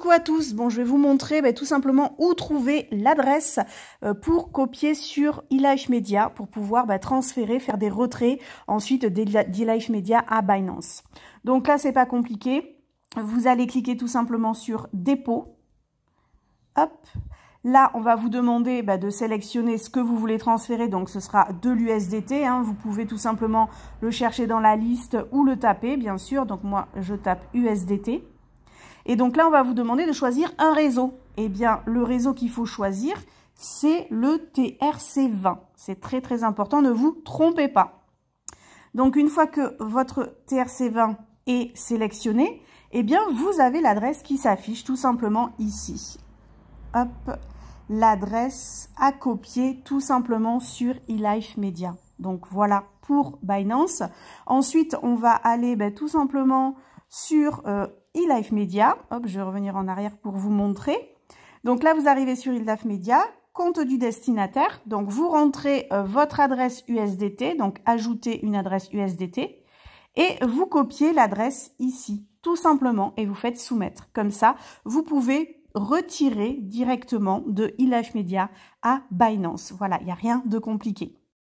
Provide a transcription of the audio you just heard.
Coucou à tous, bon je vais vous montrer bah, tout simplement où trouver l'adresse euh, pour copier sur eLifeMedia Media pour pouvoir bah, transférer, faire des retraits ensuite d'eLifeMedia Media à Binance. Donc là c'est pas compliqué, vous allez cliquer tout simplement sur dépôt, hop, Là, on va vous demander bah, de sélectionner ce que vous voulez transférer. Donc, ce sera de l'USDT. Hein. Vous pouvez tout simplement le chercher dans la liste ou le taper, bien sûr. Donc, moi, je tape USDT. Et donc là, on va vous demander de choisir un réseau. Eh bien, le réseau qu'il faut choisir, c'est le TRC20. C'est très très important, ne vous trompez pas. Donc une fois que votre TRC20 est sélectionné, eh bien vous avez l'adresse qui s'affiche tout simplement ici. Hop, l'adresse à copier tout simplement sur eLife Media. Donc voilà pour Binance. Ensuite, on va aller ben, tout simplement sur euh, eLife Media. Hop, je vais revenir en arrière pour vous montrer. Donc là, vous arrivez sur eLife Media, compte du destinataire. Donc vous rentrez euh, votre adresse USDT, donc ajoutez une adresse USDT et vous copiez l'adresse ici, tout simplement, et vous faites soumettre. Comme ça, vous pouvez retirer directement de eLife Media à Binance. Voilà, il n'y a rien de compliqué.